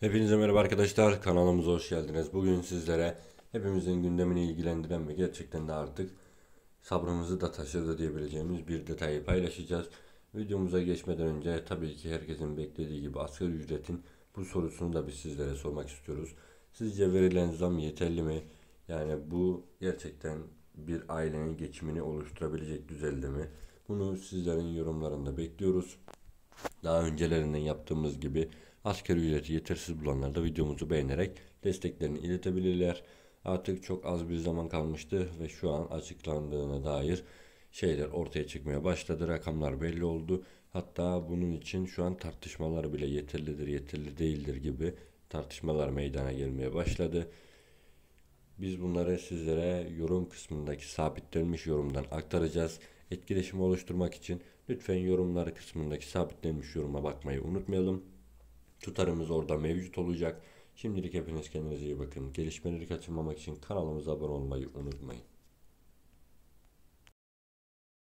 Hepinize merhaba arkadaşlar kanalımıza hoş geldiniz. Bugün sizlere hepimizin gündemini ilgilendiren ve gerçekten de artık sabrımızı da taşırdı diyebileceğimiz bir detayı paylaşacağız. Videomuza geçmeden önce tabii ki herkesin beklediği gibi asgari ücretin bu sorusunu da biz sizlere sormak istiyoruz. Sizce verilen zam yeterli mi? Yani bu gerçekten bir ailenin geçimini oluşturabilecek düzelde mi? Bunu sizlerin yorumlarında bekliyoruz. Daha öncelerinden yaptığımız gibi asgari ücreti yetersiz bulanlar da videomuzu beğenerek desteklerini iletebilirler. Artık çok az bir zaman kalmıştı ve şu an açıklandığına dair şeyler ortaya çıkmaya başladı. Rakamlar belli oldu. Hatta bunun için şu an tartışmalar bile yeterlidir, yeterli değildir gibi tartışmalar meydana gelmeye başladı. Biz bunları sizlere yorum kısmındaki sabitlenmiş yorumdan aktaracağız. Etkileşim oluşturmak için lütfen yorumları kısmındaki sabitlenmiş yoruma bakmayı unutmayalım. Tutarımız orada mevcut olacak. Şimdilik hepiniz kendinize iyi bakın. Gelişmeleri kaçırmamak için kanalımıza abone olmayı unutmayın.